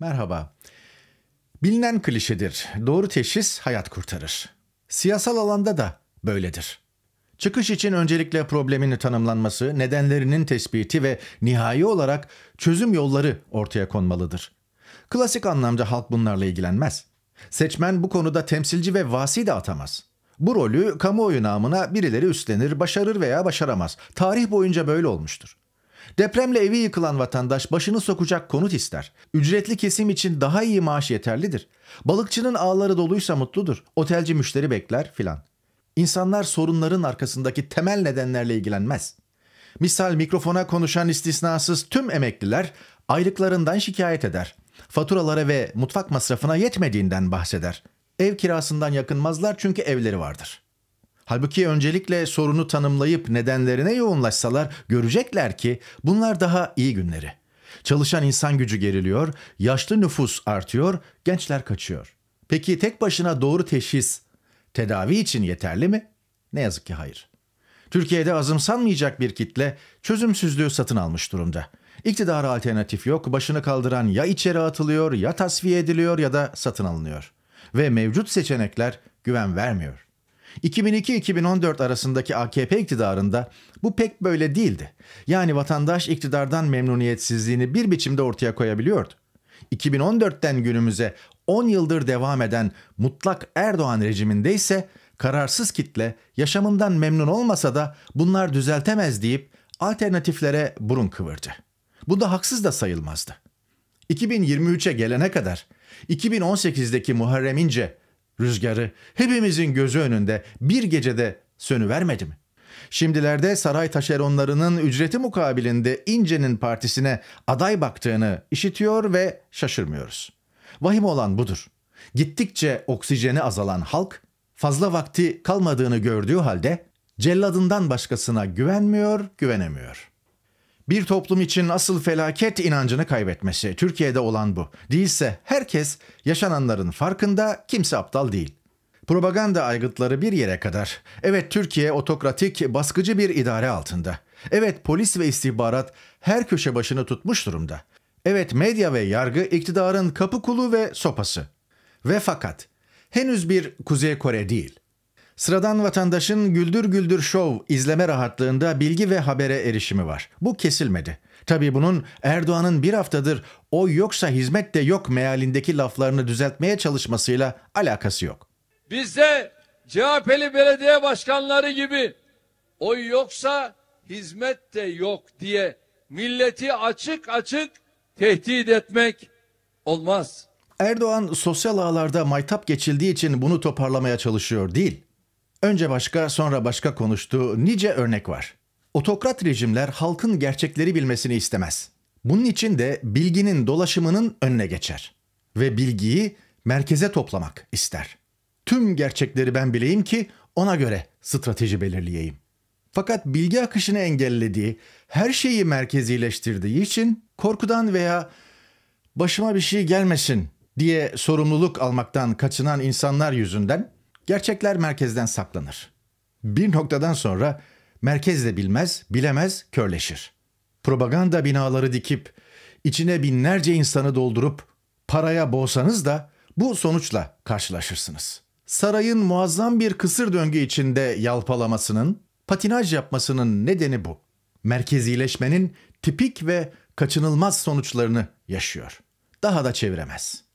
Merhaba. Bilinen klişedir. Doğru teşhis hayat kurtarır. Siyasal alanda da böyledir. Çıkış için öncelikle problemin tanımlanması, nedenlerinin tespiti ve nihai olarak çözüm yolları ortaya konmalıdır. Klasik anlamda halk bunlarla ilgilenmez. Seçmen bu konuda temsilci ve vasi de atamaz. Bu rolü kamuoyu namına birileri üstlenir, başarır veya başaramaz. Tarih boyunca böyle olmuştur. Depremle evi yıkılan vatandaş başını sokacak konut ister. Ücretli kesim için daha iyi maaş yeterlidir. Balıkçının ağları doluysa mutludur. Otelci müşteri bekler filan. İnsanlar sorunların arkasındaki temel nedenlerle ilgilenmez. Misal mikrofona konuşan istisnasız tüm emekliler aylıklarından şikayet eder. Faturalara ve mutfak masrafına yetmediğinden bahseder. Ev kirasından yakınmazlar çünkü evleri vardır.'' Halbuki öncelikle sorunu tanımlayıp nedenlerine yoğunlaşsalar görecekler ki bunlar daha iyi günleri. Çalışan insan gücü geriliyor, yaşlı nüfus artıyor, gençler kaçıyor. Peki tek başına doğru teşhis tedavi için yeterli mi? Ne yazık ki hayır. Türkiye'de azımsanmayacak bir kitle çözümsüzlüğü satın almış durumda. İktidara alternatif yok, başını kaldıran ya içeri atılıyor, ya tasfiye ediliyor ya da satın alınıyor. Ve mevcut seçenekler güven vermiyor. 2002-2014 arasındaki AKP iktidarında bu pek böyle değildi. Yani vatandaş iktidardan memnuniyetsizliğini bir biçimde ortaya koyabiliyordu. 2014'ten günümüze 10 yıldır devam eden mutlak Erdoğan rejiminde ise kararsız kitle yaşamından memnun olmasa da bunlar düzeltemez deyip alternatiflere burun kıvırdı. Bu da haksız da sayılmazdı. 2023'e gelene kadar 2018'deki Muharrem İnce rüzgarı hepimizin gözü önünde bir gecede sönüvermedi mi? Şimdilerde saray taşeronlarının ücreti mukabilinde İnce'nin partisine aday baktığını işitiyor ve şaşırmıyoruz. Vahim olan budur. Gittikçe oksijeni azalan halk fazla vakti kalmadığını gördüğü halde celladından başkasına güvenmiyor, güvenemiyor.'' bir toplum için asıl felaket inancını kaybetmesi. Türkiye'de olan bu. Değilse herkes yaşananların farkında, kimse aptal değil. Propaganda aygıtları bir yere kadar. Evet Türkiye otokratik, baskıcı bir idare altında. Evet polis ve istihbarat her köşe başını tutmuş durumda. Evet medya ve yargı iktidarın kapı kulu ve sopası. Ve fakat henüz bir Kuzey Kore değil. Sıradan vatandaşın Güldür Güldür şov izleme rahatlığında bilgi ve habere erişimi var. Bu kesilmedi. Tabii bunun Erdoğan'ın bir haftadır o yoksa hizmet de yok mealindeki laflarını düzeltmeye çalışmasıyla alakası yok. Bizde CHP'li belediye başkanları gibi o yoksa hizmet de yok diye milleti açık açık tehdit etmek olmaz. Erdoğan sosyal ağlarda maytap geçildiği için bunu toparlamaya çalışıyor değil. Önce başka sonra başka konuştuğu nice örnek var. Otokrat rejimler halkın gerçekleri bilmesini istemez. Bunun için de bilginin dolaşımının önüne geçer ve bilgiyi merkeze toplamak ister. Tüm gerçekleri ben bileyim ki ona göre strateji belirleyeyim. Fakat bilgi akışını engellediği, her şeyi merkezileştirdiği için korkudan veya başıma bir şey gelmesin diye sorumluluk almaktan kaçınan insanlar yüzünden Gerçekler merkezden saklanır. Bir noktadan sonra merkez de bilmez, bilemez, körleşir. Propaganda binaları dikip, içine binlerce insanı doldurup paraya boğsanız da bu sonuçla karşılaşırsınız. Sarayın muazzam bir kısır döngü içinde yalpalamasının, patinaj yapmasının nedeni bu. Merkezileşmenin tipik ve kaçınılmaz sonuçlarını yaşıyor. Daha da çeviremez.''